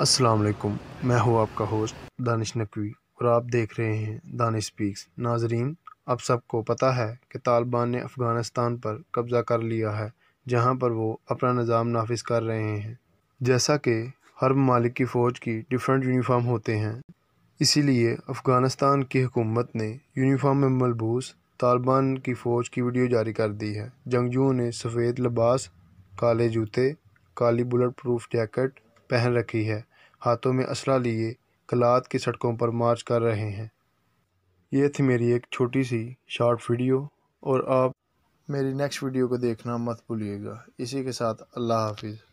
अस्सलाम मैं हूँ आपका होस्ट दानिश नकवी और आप देख रहे हैं दानिश स्पीक्स नाजरीन आप सबको पता है कि तालिबान ने अफ़गानिस्तान पर कब्ज़ा कर लिया है जहाँ पर वो अपना निज़ाम नाफिज कर रहे हैं जैसा कि हर मालिक की फ़ौज की डिफरेंट यूनिफॉर्म होते हैं इसीलिए अफ़गानिस्तान की हुकूमत ने यूनिफाम में मलबूस तालिबान की फ़ौज की वीडियो जारी कर दी है जंगजुओं ने सफ़ेद लिबास काले जूते काली बुलेट प्रूफ जैकेट पहन रखी है हाथों में असला लिए कलात की सड़कों पर मार्च कर रहे हैं ये थी मेरी एक छोटी सी शॉर्ट वीडियो और आप मेरी नेक्स्ट वीडियो को देखना मत भूलिएगा इसी के साथ अल्लाह हाफिज़